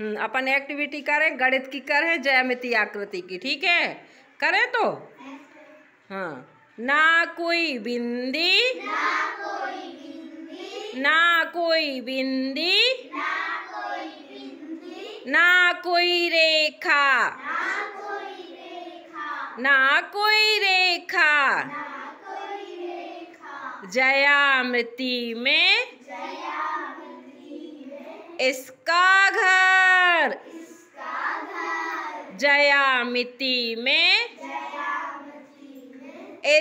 हम्म, अपन activity करें गणित की करें जयमिति आकृति की ठीक है करें तो हाँ ना कोई बिंदी ना कोई बिंदी ना कोई रेखा ना कोई रेखा जयामृति में इसका घर घर जयामिति में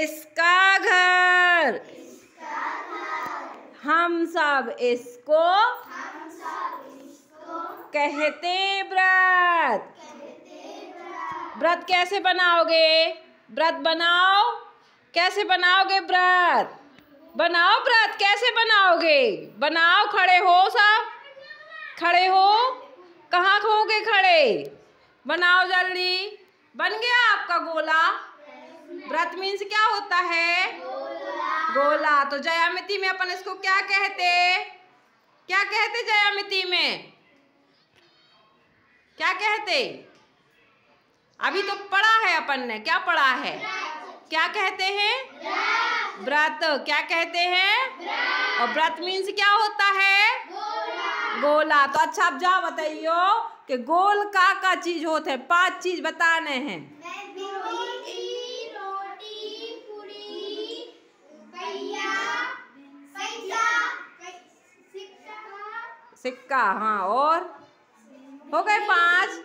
इसका घर हम सब इसको कहते व्रत व्रत कैसे बनाओगे व्रत बनाओ कैसे बनाओगे व्रत बनाओ व्रत कैसे बनाओगे बनाओ खड़े हो सब खड़े हो कहाँ खोगे खड़े बनाओ जल्दी बन गया आपका गोला व्रत मीन्स क्या होता है गोला तो जयामिति में अपन इसको क्या कहते क्या कहते जयामिति में क्या कहते अभी तो पढ़ा है अपन ने क्या पढ़ा है क्या कहते हैं व्रत क्या कहते हैं और व्रत मीन्स क्या होता है गोला तो अच्छा आप जाओ बताइयो कि गोल का का चीज होते हैं पांच चीज बताने हैं सिक्का हाँ और हो गए पांच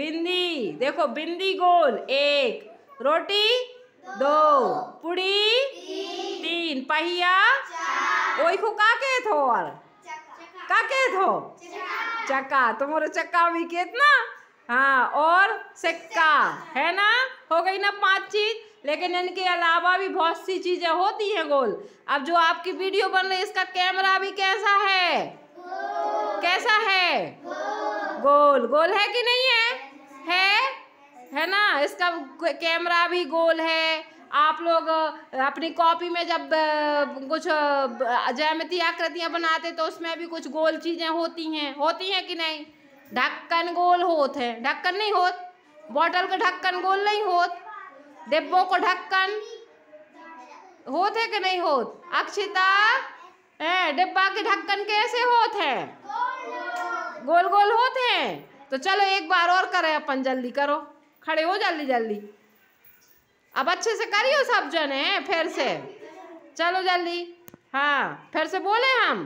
बिंदी देखो बिंदी गोल एक रोटी दो पुड़ी तीन पहिया वही को का के थोर का कहत हो चक्का तुम्हारे चक्का भी कहत ना हाँ और सिक्का है ना हो गई ना पांच चीज लेकिन इनके अलावा भी बहुत सी चीजें होती हैं गोल अब जो आपकी वीडियो बन रही है इसका कैमरा भी कैसा है कैसा है गोल गोल है कि नहीं है है है ना इसका कैमरा भी गोल है आप लोग अपनी कॉपी में जब कुछ जयमती आकृतियाँ बनाते तो उसमें भी कुछ गोल चीज़ें होती हैं होती हैं कि नहीं ढक्कन गोल होते हैं ढक्कन नहीं होत बॉटल का ढक्कन गोल नहीं होत डिब्बों को ढक्कन होते कि नहीं होत अक्षिता है डिब्बा के ढक्कन कैसे होते हैं गोल गोल होते हैं तो चलो एक बार और करें अपन जल्दी करो खड़े हो जल्दी जल्दी अब अच्छे से करियो सब जने फिर से चलो जल्दी हाँ फिर से बोले हम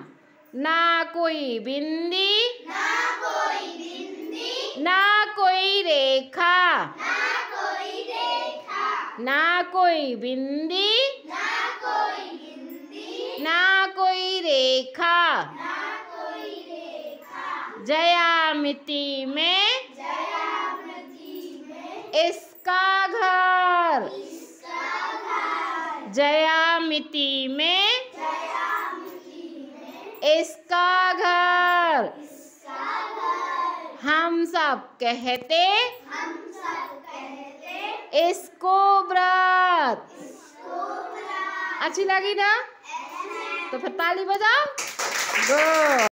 ना कोई बिंदी ना कोई बिंदी ना कोई रेखा ना कोई रेखा ना कोई बिंदी ना कोई बिंदी ना कोई रेखा ना कोई रेखा जयामिति में जयामिति में इस जयामिति में, इसका घर हम सब कहते इसको व्रत अच्छी लगी ना तो फिर ताली बजाओ